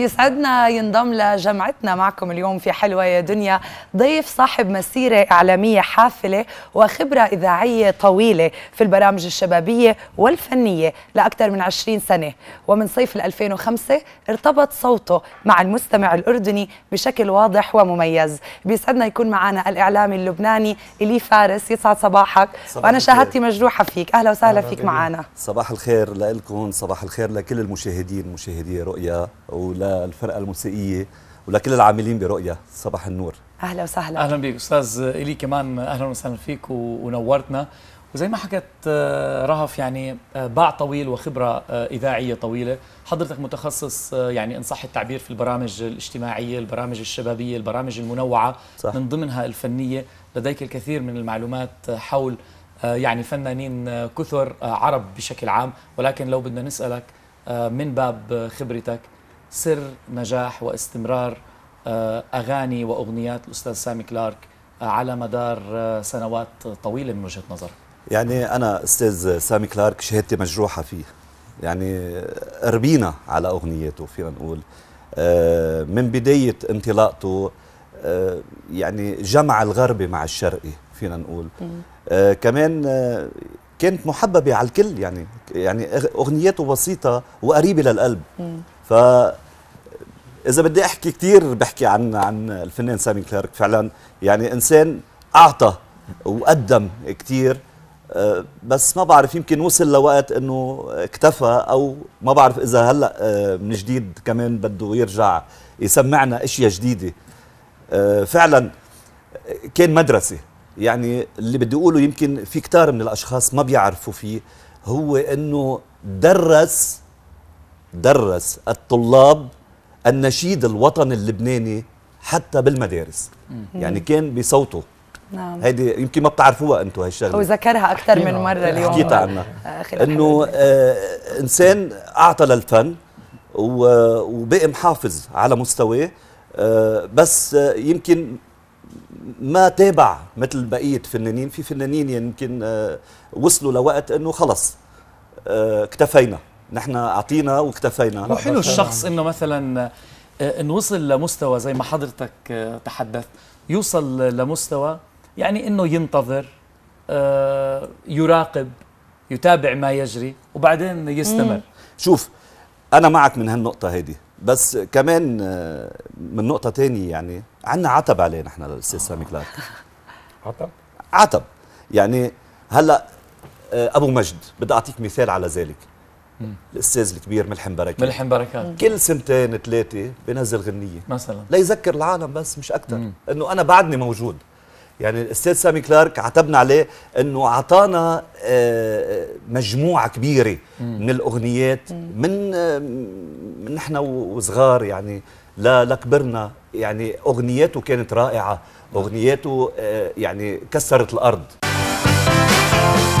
بيسعدنا ينضم لجمعتنا معكم اليوم في حلوة يا دنيا ضيف صاحب مسيرة إعلامية حافلة وخبرة إذاعية طويلة في البرامج الشبابية والفنية لأكثر من 20 سنة ومن صيف 2005 ارتبط صوته مع المستمع الأردني بشكل واضح ومميز بيسعدنا يكون معنا الإعلامي اللبناني إلي فارس يسعد صباحك صباح وأنا شاهدتي مجروحة فيك أهلا وسهلا أهلا فيك معنا صباح الخير لكم صباح الخير لكل المشاهدين مشاهدي رؤيا ولا الفرقه الموسيقيه ولكل العاملين برؤيا صباح النور اهلا وسهلا اهلا بك استاذ الي كمان اهلا وسهلا فيك ونورتنا وزي ما حكت آه، رهف يعني آه، باع طويل وخبره آه، اذاعيه طويله حضرتك متخصص يعني ان صح التعبير في البرامج الاجتماعيه البرامج الشبابيه البرامج المنوعه صح. من ضمنها الفنيه لديك الكثير من المعلومات حول يعني فنانين كثر عرب بشكل عام ولكن لو بدنا نسالك من باب خبرتك سر نجاح واستمرار آه، اغاني واغنيات الاستاذ سامي كلارك آه، على مدار آه، سنوات طويله من وجهه نظرك يعني انا استاذ سامي كلارك شهادتي مجروحه فيه يعني ربينا على اغنياته فينا نقول من بدايه انطلاقته يعني جمع الغربي مع الشرقي فينا نقول كمان كانت محببه على الكل يعني يعني اغنياته بسيطه وقريبه للقلب فإذا اذا بدي احكي كثير بحكي عن عن الفنان سامي كلارك فعلا يعني انسان اعطى وقدم كثير آه، بس ما بعرف يمكن وصل لوقت انه اكتفى او ما بعرف اذا هلا آه، من جديد كمان بده يرجع يسمعنا اشياء جديده آه، فعلا كان مدرسه يعني اللي بدي اقوله يمكن في كتار من الاشخاص ما بيعرفوا فيه هو انه درس درس الطلاب النشيد الوطني اللبناني حتى بالمدارس يعني كان بصوته نعم هيدي يمكن ما بتعرفوها انتم هالشغله وذكرها اكثر من مره اليوم حكيت عنها آه، انه آه انسان اعطى للفن وبقي محافظ على مستواه آه بس آه يمكن ما تابع مثل بقيه فنانين في فنانين يمكن آه وصلوا لوقت انه خلص آه، اكتفينا نحن اعطينا واكتفينا وحلو الشخص انه مثلا آه، ان وصل لمستوى زي ما حضرتك آه، تحدثت يوصل لمستوى يعني انه ينتظر آه، يراقب يتابع ما يجري وبعدين يستمر شوف انا معك من هالنقطه هيدي بس كمان من نقطه تانية يعني عنا عتب عليه نحن للاستاذ سامي كلارك عتب عتب يعني هلا ابو مجد بدي اعطيك مثال على ذلك الاستاذ الكبير ملحم بركات ملحم بركات كل سنتين ثلاثه بنزل غنيه مثلا ليذكر العالم بس مش اكثر انه انا بعدني موجود يعني الاستاذ سامي كلارك عتبنا عليه انه اعطانا آه، مجموعه كبيره من الاغنيات من آه، من نحن وصغار يعني لكبرنا يعني اغنياته كانت رائعه اغنياته آه، يعني كسرت الارض